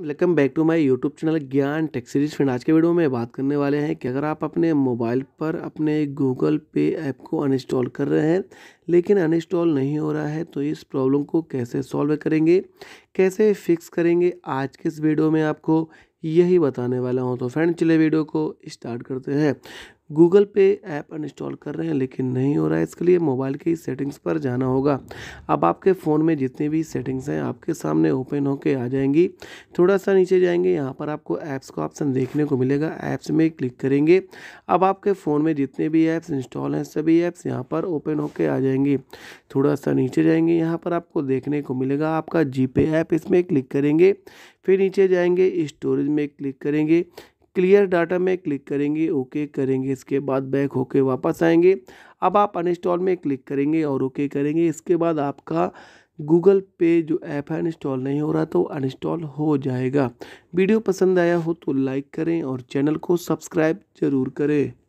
welcome back to my YouTube channel Gyan tech series friend आज के video में बात करने वाले हैं कि अगर आप अपने मोबाइल पर अपने गूगल पे ऐप को अनइंस्टॉल कर रहे हैं लेकिन अनइंस्टॉल नहीं हो रहा है तो इस प्रॉब्लम को कैसे सॉल्व करेंगे कैसे फिक्स करेंगे आज के इस वीडियो में आपको यही बताने वाला हूँ तो फ्रेंड चले वीडियो को स्टार्ट करते हैं गूगल पे ऐप इंस्टॉल कर रहे हैं लेकिन नहीं हो रहा है इसके लिए मोबाइल की सेटिंग्स पर जाना होगा अब आपके फ़ोन में जितनी भी सेटिंग्स हैं आपके सामने ओपन होके आ जाएंगी थोड़ा सा नीचे जाएंगे यहाँ पर आपको ऐप्स का ऑप्शन देखने को मिलेगा ऐप्स में क्लिक करेंगे अब आपके फ़ोन में जितने भी ऐप्स इंस्टॉल हैं सभी ऐप्स यहाँ पर ओपन होके आ जाएंगे जाएंगे थोड़ा सा नीचे जाएंगे यहाँ पर आपको देखने को मिलेगा आपका जीपे ऐप इसमें क्लिक करेंगे फिर नीचे जाएंगे स्टोरेज में क्लिक करेंगे क्लियर डाटा में क्लिक करेंगे ओके करेंगे इसके बाद बैक होके वापस आएंगे अब आप अनइंस्टॉल में क्लिक करेंगे और ओके करेंगे इसके बाद आपका गूगल पे जो ऐप है इंस्टॉल नहीं हो रहा तो अनइंस्टॉल हो जाएगा वीडियो पसंद आया हो तो लाइक करें और चैनल को सब्सक्राइब ज़रूर करें